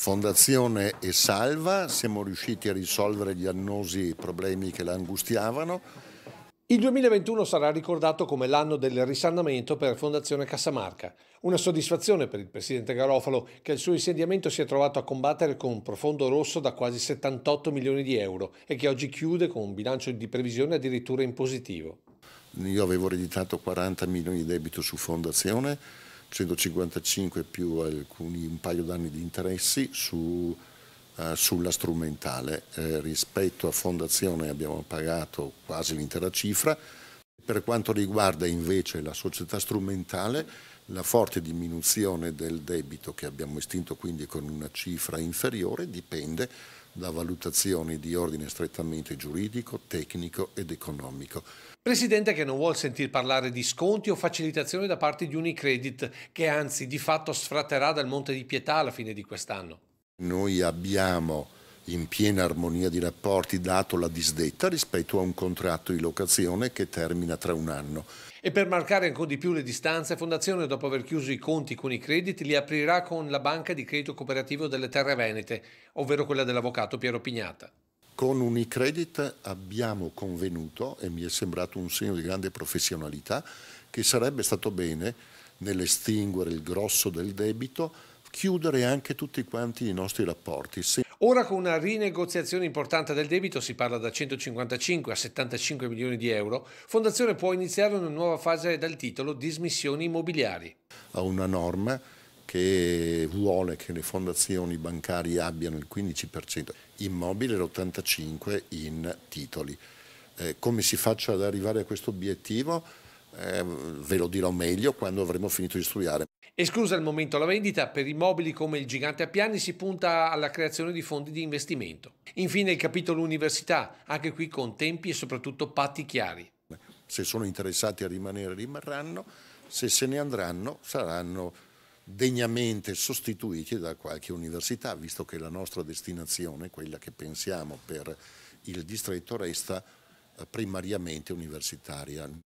Fondazione e Salva siamo riusciti a risolvere gli annosi problemi che la angustiavano. Il 2021 sarà ricordato come l'anno del risanamento per Fondazione Cassamarca. Una soddisfazione per il presidente Garofalo che il suo insediamento si è trovato a combattere con un profondo rosso da quasi 78 milioni di euro e che oggi chiude con un bilancio di previsione addirittura in positivo. Io avevo ereditato 40 milioni di debito su Fondazione, 155 più alcuni, un paio d'anni di interessi su, uh, sulla strumentale. Eh, rispetto a Fondazione abbiamo pagato quasi l'intera cifra, per quanto riguarda invece la società strumentale, la forte diminuzione del debito che abbiamo estinto quindi con una cifra inferiore dipende da valutazioni di ordine strettamente giuridico, tecnico ed economico. Presidente che non vuol sentir parlare di sconti o facilitazioni da parte di Unicredit, che anzi di fatto sfratterà dal Monte di Pietà alla fine di quest'anno. Noi abbiamo in piena armonia di rapporti dato la disdetta rispetto a un contratto di locazione che termina tra un anno. E per marcare ancora di più le distanze, Fondazione, dopo aver chiuso i conti con i crediti, li aprirà con la banca di credito cooperativo delle Terre Venete, ovvero quella dell'avvocato Piero Pignata. Con Unicredit abbiamo convenuto, e mi è sembrato un segno di grande professionalità, che sarebbe stato bene, nell'estinguere il grosso del debito, chiudere anche tutti quanti i nostri rapporti. Se... Ora con una rinegoziazione importante del debito, si parla da 155 a 75 milioni di euro, Fondazione può iniziare una nuova fase dal titolo Dismissioni immobiliari. Ha una norma che vuole che le fondazioni bancarie abbiano il 15% immobile e l'85% in titoli. Eh, come si faccia ad arrivare a questo obiettivo eh, ve lo dirò meglio quando avremo finito di studiare. Esclusa al momento la vendita, per immobili come il gigante a piani si punta alla creazione di fondi di investimento. Infine il capitolo università, anche qui con tempi e soprattutto patti chiari. Se sono interessati a rimanere rimarranno, se se ne andranno saranno degnamente sostituiti da qualche università, visto che la nostra destinazione, quella che pensiamo per il distretto, resta eh, primariamente universitaria.